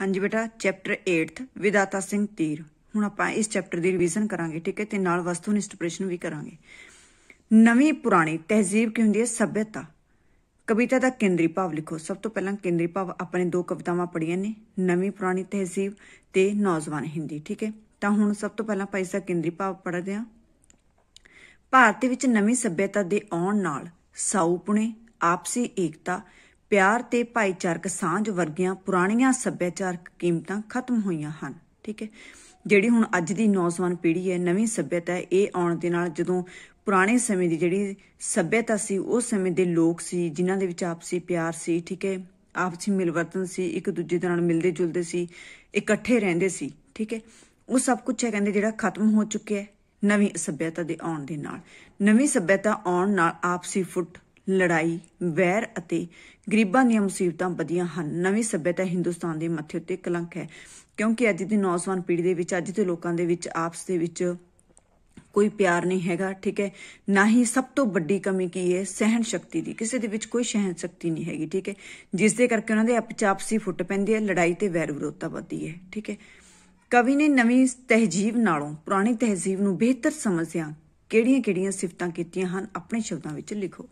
ਹਾਂਜੀ ਬੇਟਾ ਚੈਪਟਰ 8 ਵਿਦਾਤਾ ਸਿੰਘ ਤੀਰ ਹੁਣ ਆਪਾਂ ਇਸ ਚੈਪਟਰ ਦੀ ਰਿਵੀਜ਼ਨ ਕਰਾਂਗੇ ਠੀਕ ਹੈ ਤੇ ਨਾਲ ਵਸਤੂਨਿਸ਼ਟ ਪ੍ਰਸ਼ਨ ਵੀ ਕਰਾਂਗੇ ਨਵੀਂ ਪੁਰਾਣੀ ਤਹਿਜ਼ੀਬ ਕੀ ਹੁੰਦੀ ਹੈ ਸਭਿਅਤਾ ਕਵਿਤਾ ਦਾ ਕੇਂਦਰੀ ਭਾਵ ਲਿਖੋ ਸਭ ਤੋਂ ਪਹਿਲਾਂ ਕੇਂਦਰੀ ਭਾਵ ਆਪਣੇ ਦੋ ਕਵਿਤਾਵਾਂ ਪੜ੍ਹੀਆਂ ਨੇ ਨਵੀਂ ਪੁਰਾਣੀ ਤਹਿਜ਼ੀਬ ਤੇ ਨੌਜਵਾਨ ਹਿੰਦੀ ਠੀਕ ਹੈ ਤਾਂ ਹੁਣ ਸਭ ਤੋਂ ਪਹਿਲਾਂ ਆਪਾਂ ਇਸ ਦਾ ਕੇਂਦਰੀ ਭਾਵ ਪੜਦੇ ਹਾਂ ਭਾਰਤ ਵਿੱਚ ਨਵੀਂ ਸਭਿਅਤਾ ਦੇ ਆਉਣ ਨਾਲ ਸਾਊਪੁਣੇ ਆਪਸੀ ਏਕਤਾ ਪਿਆਰ ਤੇ ਭਾਈਚਾਰਕ ਸਾਂਝ ਵਰਗੀਆਂ ਪੁਰਾਣੀਆਂ ਸੱਭਿਆਚਾਰਕ ਕੀਮਤਾਂ ਖਤਮ ਹੋਈਆਂ ਹਨ ਠੀਕ ਹੈ ਜਿਹੜੀ ਹੁਣ ਅੱਜ ਦੀ ਨੌਜਵਾਨ ਪੀੜ੍ਹੀ ਹੈ ਨਵੀਂ ਸੱਭਿਅਤਾ ਇਹ ਆਉਣ ਦੇ ਨਾਲ ਜਦੋਂ ਪੁਰਾਣੇ ਸਮੇਂ ਦੀ ਜਿਹੜੀ ਸੱਭਿਅਤਾ ਸੀ ਉਸ ਸਮੇਂ ਦੇ ਲੋਕ ਸੀ ਜਿਨ੍ਹਾਂ ਦੇ ਵਿੱਚ ਆਪਸੀ ਪਿਆਰ ਸੀ ਠੀਕ ਹੈ ਆਪਸੀ ਮਿਲਵਰਤਨ ਸੀ ਇੱਕ ਦੂਜੇ ਨਾਲ ਮਿਲਦੇ ਜੁਲਦੇ ਸੀ ਇਕੱਠੇ ਰਹਿੰਦੇ ਸੀ ਠੀਕ ਹੈ ਉਹ ਸਭ ਕੁਝ ਹੈ ਕਹਿੰਦੇ ਜਿਹੜਾ ਖਤਮ ਹੋ ਚੁੱਕਿਆ ਹੈ ਨਵੀਂ ਸੱਭਿਅਤਾ ਦੇ ਆਉਣ ਦੇ ਨਾਲ ਨਵੀਂ ਸੱਭਿਅਤਾ ਆਉਣ ਨਾਲ ਆਪਸੀ ਫੁੱਟ ਲੜਾਈ ਵੈਰ ਅਤੇ ਗਰੀਬਾਂ ਦੀਆਂ ਮੁਸੀਬਤਾਂ ਵਧੀਆਂ ਹਨ ਨਵੀਂ ਸਭਿਅਤਾ ਹਿੰਦੁਸਤਾਨ ਦੇ ਮੱਥੇ ਉੱਤੇ ਕਲੰਕ ਹੈ ਕਿਉਂਕਿ ਅੱਜ ਦੀ ਨੌਜਵਾਨ ਪੀੜ੍ਹੀ ਦੇ ਵਿੱਚ ਅੱਜ ਦੇ ਲੋਕਾਂ ਦੇ ਵਿੱਚ ਆਪਸ ਦੇ ਵਿੱਚ ਕੋਈ ਪਿਆਰ ਨਹੀਂ ਹੈਗਾ ਠੀਕ ਹੈ ਨਾ ਹੀ ਸਭ ਤੋਂ ਵੱਡੀ ਕਮੀ ਕੀ ਹੈ ਸਹਿਣ ਸ਼ਕਤੀ ਦੀ ਕਿਸੇ ਦੇ ਵਿੱਚ ਕੋਈ ਸਹਿਣ ਸ਼ਕਤੀ ਨਹੀਂ ਹੈਗੀ ਠੀਕ ਹੈ ਜਿਸ ਦੇ ਕਰਕੇ ਉਹਨਾਂ ਦੇ ਆਪਚਾਪਸੀ ਫੁੱਟ ਪੈਂਦੀ ਹੈ ਲੜਾਈ ਤੇ ਵੈਰ ਵਿਰੋਧਤਾ ਵੱਧਦੀ ਹੈ ਠੀਕ ਹੈ ਕਵੀ ਨੇ ਨਵੀਂ ਤਹਿਜੀਬ ਨਾਲੋਂ ਪੁਰਾਣੀ ਤਹਿਜੀਬ ਨੂੰ ਬਿਹਤਰ ਸਮਝਿਆ ਕਿਹੜੀਆਂ-ਕਿਹੜੀਆਂ ਸਿਫਤਾਂ ਕੀਤੀਆਂ ਹਨ ਆਪਣੇ ਸ਼ਬਦਾਂ ਵਿੱਚ ਲਿਖੋ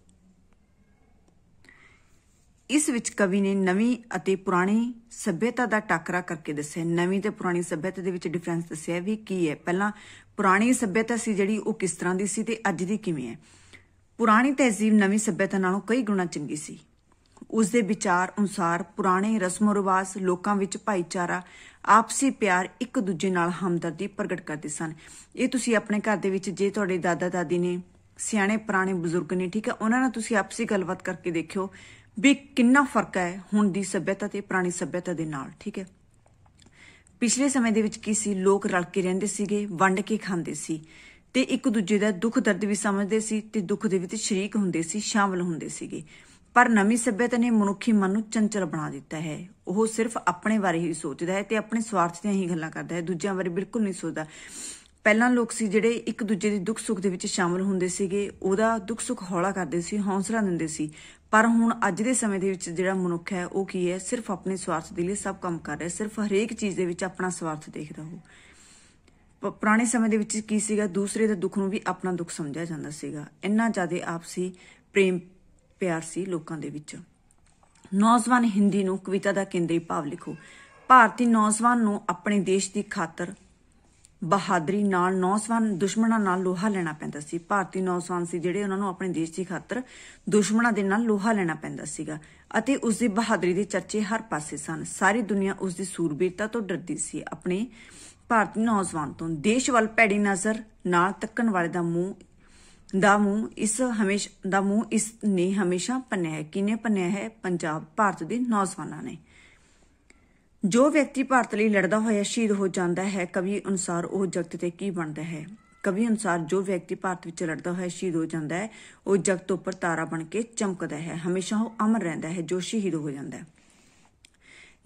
ਇਸ ਵਿੱਚ ਕਵੀ ਨੇ ਨਵੀਂ ਅਤੇ ਪੁਰਾਣੀ ਸਭਿਅਤਾ ਦਾ ਟਕਰਾ ਕਰਕੇ ਦੱਸਿਆ ਨਵੀਂ ਤੇ ਪੁਰਾਣੀ ਸਭਿਅਤਾ ਦੇ ਵਿੱਚ ਡਿਫਰੈਂਸ ਦੱਸਿਆ ਵੀ ਕੀ ਹੈ ਪਹਿਲਾਂ ਪੁਰਾਣੀ ਸਭਿਅਤਾ ਸੀ ਜਿਹੜੀ ਉਹ ਕਿਸ ਤਰ੍ਹਾਂ ਦੀ ਸੀ ਤੇ ਅੱਜ ਦੀ ਕਿਵੇਂ ਹੈ ਪੁਰਾਣੀ ਤਹਿਜ਼ੀਬ ਨਵੀਂ ਸਭਿਅਤਾ ਨਾਲੋਂ ਕਈ ਗੁਣਾ ਚੰਗੀ ਸੀ ਉਸ ਦੇ ਵਿਚਾਰ ਅਨੁਸਾਰ ਪੁਰਾਣੇ ਰਸਮੋ ਰਿਵਾਜ ਲੋਕਾਂ ਵਿੱਚ ਭਾਈਚਾਰਾ ਆਪਸੀ ਪਿਆਰ ਇੱਕ ਦੂਜੇ ਨਾਲ ਹਮਦਰਦੀ ਪ੍ਰਗਟ ਕਰਦੇ ਸਨ ਇਹ ਤੁਸੀਂ ਆਪਣੇ ਘਰ ਦੇ ਵਿੱਚ ਜੇ ਤੁਹਾਡੇ ਦਾਦਾ ਦਾਦੀ ਨੇ ਸਿਆਣੇ ਪੁਰਾਣੇ ਬਜ਼ੁਰਗ ਨੇ ਠੀਕ ਹੈ ਉਹਨਾਂ ਨਾਲ ਤੁਸੀਂ ਆਪਸੀ ਗੱਲਬਾਤ ਕਰਕੇ ਦੇਖਿਓ ਵੀ ਕਿੰਨਾ ਫਰਕ ਹੈ ਹੁਣ ਦੀ ਸਭਿਅਤਾ ਤੇ ਪੁਰਾਣੀ ਸਭਿਅਤਾ ਦੇ ਨਾਲ ਠੀਕ ਹੈ ਪਿਛਲੇ ਸਮੇਂ ਦੇ ਵਿੱਚ ਕੀ ਸੀ ਲੋਕ ਰਲ ਕੇ ਰਹਿੰਦੇ ਸੀਗੇ ਵੰਡ ਕੇ ਖਾਂਦੇ ਸੀ ਤੇ ਇੱਕ ਦੂਜੇ ਦਾ ਦੁੱਖ ਦਰਦ ਵੀ ਸਮਝਦੇ ਸੀ ਤੇ ਦੁੱਖ ਦੇ ਵਿੱਚ ਸ਼ਰੀਕ ਹੁੰਦੇ ਸੀ ਸ਼ਾਮਲ ਹੁੰਦੇ ਸੀਗੇ ਪਰ ਨਵੀਂ ਸਭਿਅਤਾ ਨੇ ਮਨੁੱਖੀ ਮਨ ਨੂੰ ਚੰਚਲ ਬਣਾ ਦਿੱਤਾ ਹੈ ਉਹ ਸਿਰਫ ਆਪਣੇ ਬਾਰੇ ਹੀ ਸੋਚਦਾ ਹੈ ਤੇ ਆਪਣੇ ਸਵਾਰਥ ਦੀਆਂ ਹੀ ਗੱਲਾਂ ਕਰਦਾ ਹੈ ਦੂਜਿਆਂ ਬਾਰੇ ਬਿਲਕੁਲ ਨਹੀਂ ਸੋਚਦਾ ਪਹਿਲਾਂ ਲੋਕ ਸੀ ਜਿਹੜੇ ਇੱਕ ਦੂਜੇ ਦੀ ਦੁੱਖ ਸੁੱਖ ਦੇ ਵਿੱਚ ਸ਼ਾਮਲ ਹੁੰਦੇ ਸੀਗੇ ਉਹਦਾ ਦੁੱਖ ਸੁੱਖ ਹੌਲਾ ਕਰਦੇ ਸੀ ਹੌਸਲਾ ਦਿੰਦੇ ਸੀ ਪਰ ਹੁਣ ਅੱਜ ਦੇ ਸਮੇਂ ਦੇ ਵਿੱਚ ਜਿਹੜਾ ਮਨੁੱਖ ਹੈ ਉਹ ਕੀ ਹੈ ਸਿਰਫ ਆਪਣੇ ਸਵਾਰਥ ਦੇ ਲਈ ਸਭ ਕੰਮ ਕਰ ਰਿਹਾ ਸਿਰਫ ਹਰੇਕ ਚੀਜ਼ ਦੇ ਵਿੱਚ ਆਪਣਾ ਸਵਾਰਥ ਦੇਖਦਾ ਹੋ ਪੁਰਾਣੇ ਸਮੇਂ ਦੇ ਵਿੱਚ ਕੀ ਸੀਗਾ ਦੂਸਰੇ ਦੇ ਦੁੱਖ ਨੂੰ ਵੀ ਆਪਣਾ ਦੁੱਖ ਸਮਝਿਆ ਜਾਂਦਾ ਸੀਗਾ ਇੰਨਾ ਜ਼ਿਆਦਾ ਆਪਸੀ ਪ੍ਰੇਮ ਪਿਆਰ ਸੀ ਲੋਕਾਂ ਦੇ ਵਿੱਚ ਨੌਜਵਾਨ ਹਿੰਦੀ ਨੂੰ ਕਵਿਤਾ ਦਾ ਕੇਂਦਰੀ ਭਾਵ ਲਿਖੋ ਭਾਰਤੀ ਨੌਜਵਾਨ ਨੂੰ ਆਪਣੇ ਦੇਸ਼ ਦੀ ਖਾਤਰ ਬਹਾਦਰੀ ਨਾਲ ਨੌਜਵਾਨ ਦੁਸ਼ਮਣਾਂ ਨਾਲ ਲੋਹਾ ਲੈਣਾ ਪੈਂਦਾ ਸੀ ਭਾਰਤੀ ਨੌਜਵਾਨ ਸੀ ਜਿਹੜੇ ਉਹਨਾਂ ਨੂੰ ਆਪਣੇ ਦੇਸ਼ ਦੀ ਖਾਤਰ ਦੁਸ਼ਮਣਾਂ ਦੇ ਨਾਲ ਲੋਹਾ ਲੈਣਾ ਪੈਂਦਾ ਸੀਗਾ ਅਤੇ ਉਸ ਦੀ ਬਹਾਦਰੀ ਦੇ ਚਰਚੇ ਹਰ ਪਾਸੇ ਸਨ ਸਾਰੀ ਦੁਨੀਆ ਉਸ ਦੀ ਸੂਰਬੀਰਤਾ ਤੋਂ ਡਰਦੀ ਸੀ ਆਪਣੇ ਭਾਰਤੀ ਨੌਜਵਾਨ ਤੋਂ ਦੇਸ਼ ਵੱਲ ਭੈੜੀ ਨਜ਼ਰ ਨਾਲ ਤੱਕਣ ਵਾਲੇ ਦਾ ਮੂੰਹ ਦਾ ਮੂੰਹ ਇਸ ਹਮੇਸ਼ਾ ਦਾ ਮੂੰਹ ਇਸ ਨੇ ਹਮੇਸ਼ਾ ਪੰਨਿਆ ਹੈ ਕਿਨੇ ਪੰਨਿਆ ਹੈ ਪੰਜਾਬ ਭਾਰਤ ਦੇ ਨੌਜਵਾਨਾਂ ਨੇ ਜੋ ਵਿਅਕਤੀ ਭਾਰਤ ਲਈ ਲੜਦਾ ਹੋਇਆ ਸ਼ਹੀਦ ਹੋ ਜਾਂਦਾ ਹੈ ਕਵੀ ਅਨੁਸਾਰ ਉਹ ਜਗਤ ਤੇ ਕੀ ਬਣਦਾ ਹੈ ਕਵੀ ਅਨੁਸਾਰ ਜੋ ਵਿਅਕਤੀ ਭਾਰਤ ਵਿੱਚ ਲੜਦਾ ਹੋਇਆ ਸ਼ਹੀਦ ਹੋ ਜਾਂਦਾ ਹੈ ਉਹ ਜਗਤ ਉੱਪਰ ਤਾਰਾ ਬਣ ਕੇ ਚਮਕਦਾ ਹੈ ਹਮੇਸ਼ਾ ਉਹ ਅਮਰ ਰਹਿੰਦਾ ਹੈ ਜੋ ਸ਼ਹੀਦ ਹੋ ਜਾਂਦਾ ਹੈ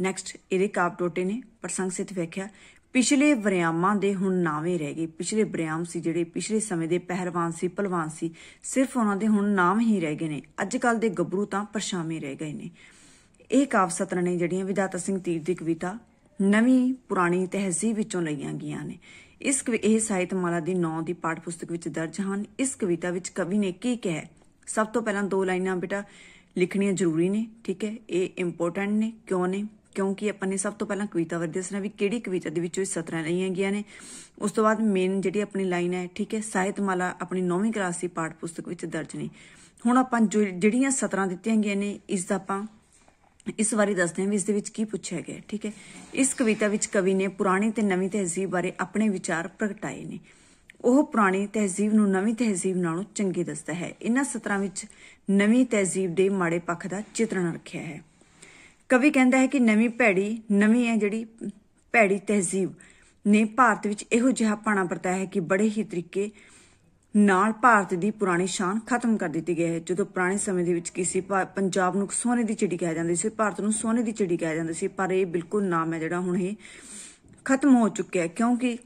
ਨੈਕਸਟ ਇਹਦੇ ਕਾਪ ਟੋਟੇ ਨੇ ਪ੍ਰਸੰਗ ਸਿੱਧ ਵੇਖਿਆ ਪਿਛਲੇ ਵਰਿਆਮਾਂ ਦੇ ਹੁਣ ਨਾਵੇਂ ਰਹਿ ਗਏ ਪਿਛਲੇ ਵਰਿਆਮ ਸੀ ਜਿਹੜੇ ਪਿਛਲੇ ਸਮੇਂ ਦੇ ਪਹਿਰਵਾਨ ਸੀ ਪਹਿਲਵਾਨ ਸੀ ਸਿਰਫ ਉਹਨਾਂ ਦੇ ਹੁਣ ਨਾਮ ਹੀ ਰਹਿ ਗਏ ਨੇ ਅੱਜ ਕੱਲ ਦੇ ਗੱਭਰੂ ਤਾਂ ਪਰਛਾਵੇਂ ਰਹਿ ਗਏ ਨੇ ਇਹ ਕਾਵ ਸਤਰਾਂ ਨੇ ਜਿਹੜੀਆਂ ਵਿਦਾਤ ਸਿੰਘ ਤੀਰ ਦੀ ਕਵਿਤਾ ਨਵੀਂ ਪੁਰਾਣੀ ਤਹਿਜ਼ੀਬ ਵਿੱਚੋਂ ਲਈਆਂ ਗਈਆਂ ਨੇ ਇਸ ਇਹ ਸਾਹਿਤ ਮਾਲਾ ਦੀ 9 ਦੀ ਪਾਠ ਪੁਸਤਕ ਵਿੱਚ ਦਰਜ ਹਨ ਇਸ ਕਵਿਤਾ ਵਿੱਚ ਕਵੀ ਨੇ ਕੀ ਕਿਹਾ ਸਭ ਤੋਂ ਪਹਿਲਾਂ ਦੋ ਲਾਈਨਾਂ ਬੇਟਾ ਲਿਖਣੀਆਂ ਜ਼ਰੂਰੀ ਨੇ ਠੀਕ ਹੈ ਇਹ ਇੰਪੋਰਟੈਂਟ ਨੇ ਕਿਉਂ ਨੇ ਕਿਉਂਕਿ ਆਪਾਂ ਨੇ ਸਭ ਤੋਂ ਪਹਿਲਾਂ ਕਵਿਤਾ ਵਰ ਸਨ ਵੀ ਕਿਹੜੀ ਕਵਿਤਾ ਦੇ ਵਿੱਚੋਂ ਇਹ ਸਤਰਾਂ ਲਈਆਂ ਗਈਆਂ ਨੇ ਉਸ ਤੋਂ ਬਾਅਦ ਮੇਨ ਜਿਹੜੀ ਆਪਣੀ ਲਾਈਨ ਹੈ ਠੀਕ ਹੈ ਸਾਹਿਤ ਮਾਲਾ ਆਪਣੀ 9ਵੀਂ ਕਲਾਸ ਦੀ ਪਾਠ ਪੁਸਤਕ ਵਿੱਚ ਦਰਜ ਨੇ ਹੁਣ ਆਪਾਂ ਜਿਹੜੀਆਂ ਸਤਰਾਂ ਦਿੱਤੀਆਂ ਗਈਆਂ ਨੇ ਇਸ ਦਾ ਆਪਾਂ ਇਸ ਬਾਰੇ ਦੱਸਦੇ ਹਾਂ ਵੀ ਇਸ ਦੇ ਵਿੱਚ ਕੀ ਪੁੱਛਿਆ ਗਿਆ ਠੀਕ ਹੈ ਇਸ ਕਵਿਤਾ ਵਿੱਚ ਕਵੀ ਨੇ ਪੁਰਾਣੀ ਤੇ ਨਵੀਂ ਤਹਿਜ਼ੀਬ ਬਾਰੇ ਆਪਣੇ ਵਿਚਾਰ ਪ੍ਰਗਟਾਏ ਨੇ ਉਹ ਪੁਰਾਣੀ ਤਹਿਜ਼ੀਬ ਨੂੰ ਨਵੀਂ ਤਹਿਜ਼ੀਬ ਨਾਲੋਂ ਚੰਗੀ ਦੱਸਦਾ ਹੈ ਇਹਨਾਂ ਸਤਰਾਂ ਵਿੱਚ ਨਵੀਂ ਤਹਿਜ਼ੀਬ ਦੇ ਮਾੜੇ ਪੱਖ ਦਾ ਚਿਤਰਣ ਰੱਖਿਆ ਹੈ ਕਵੀ ਕਹਿੰਦਾ ਹੈ ਕਿ ਨਵੀਂ ਭੈੜੀ ਨਵੀਂ ਹੈ ਜਿਹੜੀ ਭੈੜੀ ਤਹਿਜ਼ੀਬ ਨੇ ਭਾਰਤ ਵਿੱਚ ਇਹੋ ਜਿਹਾ ਪਾਣਾ ਪਰਤਾ ਹੈ ਕਿ ਬੜੇ ਹੀ ਤਰੀਕੇ ਨਾਲ ਭਾਰਤ ਦੀ ਪੁਰਾਣੀ ਸ਼ਾਨ ਖਤਮ ਕਰ ਦਿੱਤੀ ਗਈ ਹੈ ਜਦੋਂ ਪੁਰਾਣੇ ਸਮੇਂ ਦੇ ਵਿੱਚ ਕਿਸੇ ਪੰਜਾਬ ਨੂੰ ਸੋਨੇ ਦੀ ਚਿੜੀ ਕਿਹਾ ਜਾਂਦਾ ਸੀ ਭਾਰਤ ਨੂੰ ਸੋਨੇ ਦੀ ਚਿੜੀ ਕਿਹਾ ਜਾਂਦਾ ਸੀ ਪਰ ਇਹ ਬਿਲਕੁਲ ਨਾਮ ਹੈ ਜਿਹੜਾ ਹੁਣ ਇਹ ਖਤਮ ਹੋ ਚੁੱਕਿਆ ਹੈ ਕਿਉਂਕਿ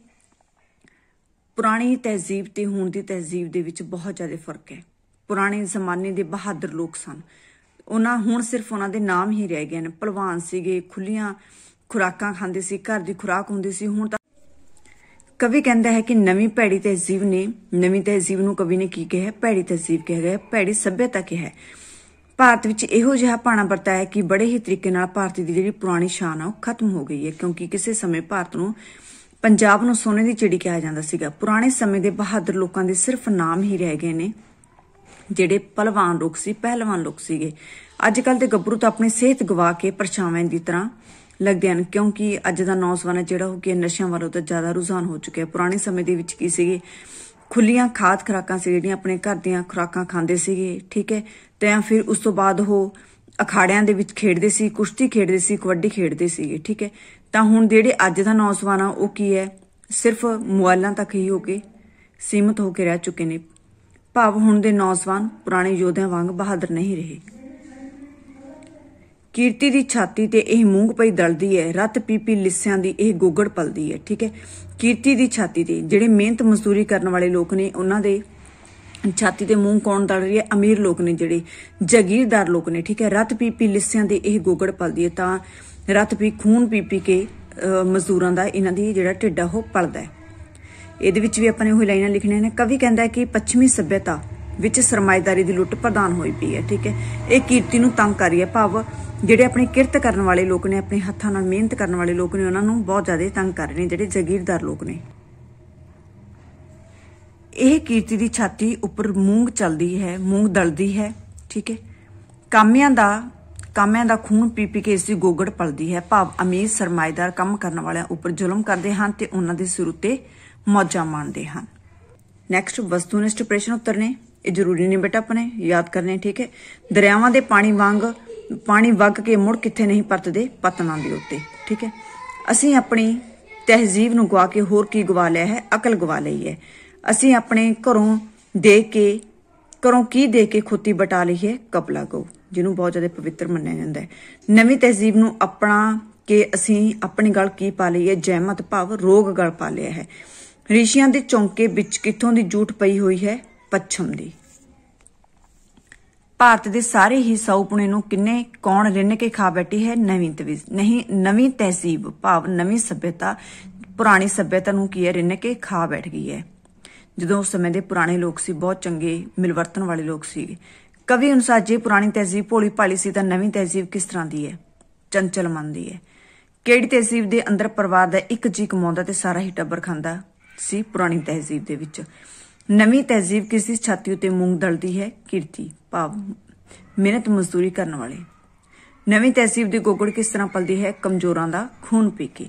ਪੁਰਾਣੀ ਤਹਿਜ਼ੀਬ ਤੇ ਹੁਣ ਦੀ ਤਹਿਜ਼ੀਬ ਦੇ ਵਿੱਚ ਬਹੁਤ ਜ਼ਿਆਦਾ ਫਰਕ ਹੈ ਪੁਰਾਣੇ ਜ਼ਮਾਨੇ ਦੇ ਬਹਾਦਰ ਲੋਕ ਸਨ ਉਹਨਾਂ ਹੁਣ ਸਿਰਫ ਉਹਨਾਂ ਦੇ ਨਾਮ ਹੀ ਰਹਿ ਗਏ ਨੇ ਪਹਿਲਵਾਨ ਸੀਗੇ ਖੁੱਲੀਆਂ ਖੁਰਾਕਾਂ ਖਾਂਦੇ ਸੀ ਘਰ ਦੀ ਖੁਰਾਕ ਹੁੰਦੀ ਸੀ ਹੁਣ ਕਵੀ ਕਹਿੰਦਾ ਹੈ ਕਿ ਨਵੀਂ ਪੈੜੀ ਤਹਿਜ਼ੀਬ ਨੇ ਨਵੀਂ ਤਹਿਜ਼ੀਬ ਨੂੰ ਕਵੀ ਨੇ ਕੀ ਕਿਹਾ ਪੈੜੀ ਤਹਿਜ਼ੀਬ ਕਿਹਾ ਗਿਆ ਪੈੜੀ ਸਭਿਅਤਾ ਕਿਹਾ ਭਾਰਤ ਵਿੱਚ ਇਹੋ ਜਿਹਾ ਪਾਣਾ ਵਰਤਾ ਹੈ ਕਿ ਬੜੇ ਹੀ ਤਰੀਕੇ ਨਾਲ ਭਾਰਤ ਦੀ ਜਿਹੜੀ ਪੁਰਾਣੀ ਸ਼ਾਨ ਆ ਉਹ ਖਤਮ ਹੋ ਗਈ ਹੈ ਕਿਉਂਕਿ ਕਿਸੇ ਸਮੇਂ ਭਾਰਤ ਨੂੰ ਪੰਜਾਬ ਨੂੰ ਸੋਨੇ ਦੀ ਚਿੜੀ ਕਿਹਾ ਜਾਂਦਾ ਸੀਗਾ ਪੁਰਾਣੇ ਸਮੇਂ ਦੇ ਬਹਾਦਰ ਲੋਕਾਂ ਦੇ ਸਿਰਫ ਨਾਮ ਹੀ ਰਹਿ ਗਏ ਨੇ ਜਿਹੜੇ ਪਹਿਲਵਾਨ ਲੋਕ ਸੀ ਪਹਿਲਵਾਨ ਲੋਕ ਸੀਗੇ ਅੱਜ ਕੱਲ ਦੇ ਗੱਭਰੂ ਤਾਂ ਆਪਣੀ ਸਿਹਤ ਗਵਾ ਕੇ ਪਰਛਾਵੇਂ ਦੀ ਤਰ੍ਹਾਂ ਲੱਗਦੇ ਹਨ ਕਿਉਂਕਿ ਅੱਜ ਦਾ ਨੌਜਵਾਨ ਜਿਹੜਾ ਹੋ ਕੇ ਨਸ਼ਿਆਂ ਵੱਲੋਂ ਤਾਂ ਜ਼ਿਆਦਾ ਰੁਝਾਨ ਹੋ ਚੁੱਕਿਆ ਪੁਰਾਣੇ ਸਮੇਂ ਦੇ ਵਿੱਚ ਕੀ ਸੀਗੇ ਖੁੱਲੀਆਂ ਖਾਦ ਖਰਾਕਾਂ ਸੀ ਜਿਹੜੀਆਂ ਆਪਣੇ ਘਰ ਦੀਆਂ ਖੁਰਾਕਾਂ ਖਾਂਦੇ ਸੀਗੇ ਠੀਕ ਹੈ ਤੇ ਫਿਰ ਉਸ ਤੋਂ ਬਾਅਦ ਉਹ ਅਖਾੜਿਆਂ ਦੇ ਵਿੱਚ ਖੇਡਦੇ ਸੀ ਕੁਸ਼ਤੀ ਖੇਡਦੇ ਸੀ ਕਬੱਡੀ ਖੇਡਦੇ ਸੀਗੇ ਠੀਕ ਹੈ ਤਾਂ ਹੁਣ ਜਿਹੜੇ ਅੱਜ ਦਾ ਨੌਜਵਾਨ ਆ ਉਹ ਕੀ ਹੈ ਸਿਰਫ ਮੋਬਾਈਲਾਂ ਤੱਕ ਹੀ ਹੋ ਕੇ ਸੀਮਤ ਹੋ ਕੇ ਰਹਿ ਚੁੱਕੇ ਨੇ ਭਾਵ ਹੁਣ ਦੇ ਨੌਜਵਾਨ ਪੁਰਾਣੇ ਯੋਧਿਆਂ ਵਾਂਗ ਬਹਾਦਰ ਨਹੀਂ ਰਹੇ ਕੀਰਤੀ ਦੀ ਛਾਤੀ ਤੇ ਇਹ ਮੂੰਗ ਪਈ ਦਲਦੀ ਹੈ ਰਤ ਪੀਪੀ ਲਿਸਿਆਂ ਦੀ ਇਹ ਗੋਗੜ ਪਲਦੀ ਹੈ ਠੀਕ ਹੈ ਕੀਰਤੀ ਦੀ ਛਾਤੀ ਤੇ ਜਿਹੜੇ ਮਿਹਨਤ ਮਜ਼ਦੂਰੀ ਕਰਨ ਵਾਲੇ ਲੋਕ ਨੇ ਉਹਨਾਂ ਦੇ ਛਾਤੀ ਤੇ ਮੂੰਹ ਕੌਣ ਦਲ ਰਹੀ ਹੈ ਅਮੀਰ ਲੋਕ ਨੇ ਜਿਹੜੇ ਜ਼ਗੀਰਦਾਰ ਲੋਕ ਨੇ ਠੀਕ ਹੈ ਰਤ ਪੀਪੀ ਲਿਸਿਆਂ ਦੀ ਇਹ ਗੋਗੜ ਪਲਦੀ ਹੈ ਤਾਂ ਰਤ ਪੀ ਖੂਨ ਪੀਪੀ ਕੇ ਮਜ਼ਦੂਰਾਂ ਦਾ ਇਹਨਾਂ ਦੀ ਜਿਹੜਾ ਢਿੱਡਾ ਉਹ ਪਲਦਾ ਹੈ ਇਹਦੇ ਵਿੱਚ ਵੀ ਆਪਾਂ ਨੇ ਉਹ ਲਾਈਨਾਂ ਲਿਖਣੀਆਂ ਨੇ ਕਵੀ ਕਹਿੰਦਾ ਕਿ ਪੱਛਮੀ ਸੱਭਿਅਤਾ ਵਿੱਚ ਸਰਮਾਇਦਾਰੀ ਦੀ ਲੁੱਟ ਪ੍ਰਦਾਨ ਹੋਈ ਪਈ ਹੈ ਠੀਕ ਹੈ ਇਹ ਕੀਰਤੀ ਨੂੰ ਤੰਗ ਕਰ ਰਹੀ ਹੈ ਭਾਵ ਜਿਹੜੇ ਆਪਣੇ ਕਿਰਤ ਕਰਨ ਵਾਲੇ ਲੋਕ ਨੇ ਆਪਣੇ ਹੱਥਾਂ ਨਾਲ ਮਿਹਨਤ ਕਰਨ ਵਾਲੇ ਲੋਕ ਨੇ ਉਹਨਾਂ ਨੂੰ ਬਹੁਤ ਜ਼ਿਆਦਾ ਤੰਗ ਕਰ ਰਹੇ ਨੇ ਜਿਹੜੇ ਜ਼ਗੀਰਦਾਰ ਲੋਕ ਨੇ ਇਹ ਕੀਰਤੀ ਦੀ ਛਾਤੀ ਉੱਪਰ ਮੂੰਗ ਚਲਦੀ ਹੈ ਮੂੰਗ ਦਲਦੀ ਹੈ ਠੀਕ ਹੈ ਕਾਮਿਆਂ ਦਾ ਕਾਮਿਆਂ ਦਾ ਖੂਨ ਪੀ ਪੀ ਕੇ ਇਸ ਦੀ ਗੋਗੜ ਪਲਦੀ ਹੈ ਭਾਵ ਅਮੀਰ ਸਰਮਾਇਦਾਰ ਕੰਮ ਕਰਨ ਵਾਲਿਆਂ ਉੱਪਰ ਜ਼ੁਲਮ ਕਰਦੇ ਹਨ ਤੇ ਉਹਨਾਂ ਦੇ ਸਿਰ ਉੱਤੇ ਮੌਜਾਂ ਮਾਣਦੇ ਹਨ ਨੈਕਸਟ ਵਸਤੂਨਿਸ਼ਟ ਪ੍ਰਸ਼ਨ ਉੱਤਰ ਨੇ ਇਹ ਜ਼ਰੂਰੀ ਨਹੀਂ ਬੇਟਾ ਆਪਣੇ ਯਾਦ ਕਰਨੇ ਠੀਕ ਹੈ ਦਰਿਆਵਾਂ ਦੇ ਪਾਣੀ ਵਾਂਗ ਪਾਣੀ ਵਗ ਕੇ ਮੁੜ ਕਿੱਥੇ ਨਹੀਂ ਪਰਤਦੇ ਪਤਨਾਂ ਦੇ ਉੱਤੇ ਠੀਕ ਹੈ ਅਸੀਂ ਆਪਣੀ ਤਹਿਜ਼ੀਬ ਨੂੰ ਗਵਾ ਕੇ ਹੋਰ ਕੀ ਗਵਾ ਲਿਆ ਹੈ ਅਕਲ ਗਵਾ ਲਈ ਹੈ ਅਸੀਂ ਆਪਣੇ ਘਰੋਂ ਦੇ ਕੇ ਘਰੋਂ ਕੀ ਦੇ ਕੇ ਖੁੱਤੀ ਬਟਾ ਲਈ ਹੈ ਕਪਲਾ ਕੋ ਜਿਹਨੂੰ ਬਹੁਤ ਜ਼ਿਆਦਾ ਪਵਿੱਤਰ ਮੰਨਿਆ ਜਾਂਦਾ ਹੈ ਨਵੀਂ ਤਹਿਜ਼ੀਬ ਨੂੰ ਆਪਣਾ ਕਿ ਅਸੀਂ ਆਪਣੀ ਗਲ ਕੀ ਪਾ ਲਈ ਹੈ ਜਹਿਮਤ ਭਾਵ ਰੋਗ ਗਲ ਪਾ ਲਿਆ ਹੈ ਰਿਸ਼ੀਆਂ ਦੇ ਚੌਂਕੇ ਵਿੱਚ ਕਿੱਥੋਂ ਦੀ ਝੂਠ ਪਈ ਹੋਈ ਹੈ ਪੱਛਮ ਦੀ ਭਾਰਤ ਦੇ ਸਾਰੇ ਹੀ ਸੌਪਣੇ ਨੂੰ ਕਿੰਨੇ ਕੌਣ ਰਿੰਨ ਕੇ ਖਾ ਬੈਠੀ ਹੈ ਨਵੀਂ ਤਵੀਜ਼ ਨਹੀਂ ਨਵੀਂ ਤਹਿਜ਼ੀਬ ਭਾਵ ਨਵੀਂ ਸਭਿਅਤਾ ਪੁਰਾਣੀ ਸਭਿਅਤਾ ਨੂੰ ਕੀ ਹੈ ਰਿੰਨ ਕੇ ਖਾ ਬੈਠ ਗਈ ਹੈ ਜਦੋਂ ਉਸ ਸਮੇਂ ਦੇ ਪੁਰਾਣੇ ਲੋਕ ਸੀ ਬਹੁਤ ਚੰਗੇ ਮਿਲਵਰਤਨ ਵਾਲੇ ਲੋਕ ਸੀ ਕਵੀ ਅਨੁਸਾਰ ਜੇ ਪੁਰਾਣੀ ਤਹਿਜ਼ੀਬ ਭੋਲੀ ਭਾਲੀ ਸੀ ਤਾਂ ਨਵੀਂ ਤਹਿਜ਼ੀਬ ਕਿਸ ਤਰ੍ਹਾਂ ਦੀ ਹੈ ਚੰਚਲ ਮਨ ਦੀ ਹੈ ਕਿਹੜੀ ਤਹਿਜ਼ੀਬ ਦੇ ਅੰਦਰ ਪਰਿਵਾਰ ਦਾ ਇੱਕ ਜੀ ਕਮਾਉਂਦਾ ਤੇ ਸਾਰਾ ਹੀ ਟੱਬਰ ਖਾਂਦਾ ਸੀ ਪੁਰਾਣੀ ਤਹਿਜ਼ੀਬ ਦੇ ਵਿੱਚ ਨਵੀਂ ਤਹਿਜ਼ੀਬ ਕਿਸ ਦੀ ਛਾਤੀ ਉਤੇ ਮੂੰਗ ਦਲਦੀ ਹੈ ਕਿਰਤੀ ਭਾਵ ਮਿਹਨਤ ਮਜ਼ਦੂਰੀ ਕਰਨ ਵਾਲੇ ਨਵੀਂ ਤਹਿਜ਼ੀਬ ਦੀ ਗੋਗੜ ਕਿਸ ਤਰ੍ਹਾਂ ਪਲਦੀ ਹੈ ਕਮਜ਼ੋਰਾਂ ਦਾ ਖੂਨ ਪੀ ਕੇ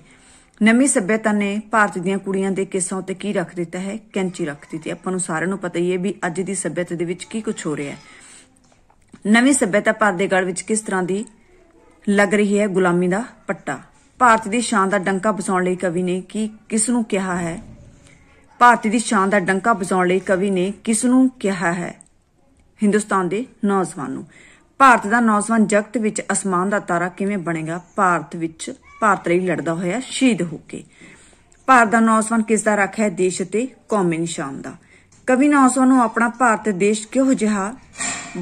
ਨਵੀਂ ਸੱਭਿਆਤਾ ਨੇ ਭਾਰਤ ਦੀਆਂ ਕੁੜੀਆਂ ਦੇ ਕਿਸਾਂ ਉਤੇ ਕੀ ਰੱਖ ਦਿੱਤਾ ਹੈ ਕੈਂਚੀ ਰੱਖ ਦਿੱਤੀ ਆਪਾਂ ਨੂੰ ਸਾਰਿਆਂ ਨੂੰ ਪਤਾ ਹੀ ਹੈ ਵੀ ਅੱਜ ਦੀ ਸੱਭਿਅਤਾ ਦੇ ਵਿੱਚ ਕੀ ਕੁਝ ਹੋ ਰਿਹਾ ਹੈ ਨਵੀਂ ਸੱਭਿਅਤਾ ਭਾਰਤ ਦੇ ਗੜ ਵਿੱਚ ਕਿਸ ਤਰ੍ਹਾਂ ਦੀ ਲੱਗ ਰਹੀ ਹੈ ਗੁਲਾਮੀ ਦਾ ਪੱਟਾ ਭਾਰਤ ਦੀ ਸ਼ਾਨ ਦਾ ਡੰਕਾ ਬਸਾਉਣ ਲਈ ਕਵੀ ਨੇ ਕੀ ਕਿਸ ਨੂੰ ਕਿਹਾ ਹੈ ਭਾਰਤ ਦੀ ਸ਼ਾਨ ਦਾ ਡੰਕਾ ਵਜਾਉਣ ਲਈ ਕਵੀ ਨੇ ਕਿਸ ਨੂੰ ਕਿਹਾ ਹੈ ਹਿੰਦੁਸਤਾਨ ਦੇ ਨੌਜਵਾਨ ਨੂੰ ਭਾਰਤ ਦਾ ਨੌਜਵਾਨ ਜਗਤ ਵਿੱਚ ਅਸਮਾਨ ਦਾ ਤਾਰਾ ਕਿਵੇਂ ਬਣੇਗਾ ਭਾਰਤ ਵਿੱਚ ਭਾਰਤ ਲਈ ਲੜਦਾ ਹੋਇਆ ਸ਼ਹੀਦ ਹੋ ਕੇ ਭਾਰਤ ਦਾ ਨੌਜਵਾਨ ਕਿਸ ਦਾ ਰੱਖਿਆ ਦੇਸ਼ ਤੇ ਕੌਮੀ ਨਿਸ਼ਾਨ ਦਾ ਕਵੀ ਨੌਜਵਾਨ ਨੂੰ ਆਪਣਾ ਭਾਰਤ ਦੇਸ਼ ਕਿਹੋ ਜਿਹਾ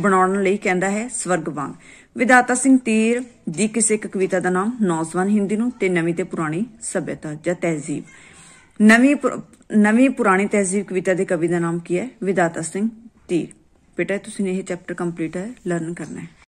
ਬਣਾਉਣ ਲਈ ਕਹਿੰਦਾ ਹੈ ਸਵਰਗ ਵਾਂਗ ਵਿਦਾਤਾ ਸਿੰਘ ਤੀਰ ਦੀ ਕਿਸੇ ਇੱਕ ਕਵਿਤਾ ਦਾ ਨਾਮ ਨੌਜਵਾਨ ਹਿੰਦੀ ਨੂੰ ਤੇ ਨਵੀਂ ਤੇ ਪੁਰਾਣੀ ਸਭਿਅਤਾ ਜਾਂ ਤਹਿਜ਼ੀਬ ਨਵੀਂ ਨਵੀਂ ਪੁਰਾਣੀ ਤਹਿਜ਼ੀਬ ਕਵਿਤਾ ਦੇ ਕਵੀ ਦਾ ਨਾਮ ਕੀ ਹੈ ਵਿਦਾਤਾ ਸਿੰਘ ਧੀਰ ਬੇਟਾ ਤੁਸੀਂ ਨੇ ਇਹ ਚੈਪਟਰ ਕੰਪਲੀਟ ਹੈ ਲਰਨ ਕਰਨਾ ਹੈ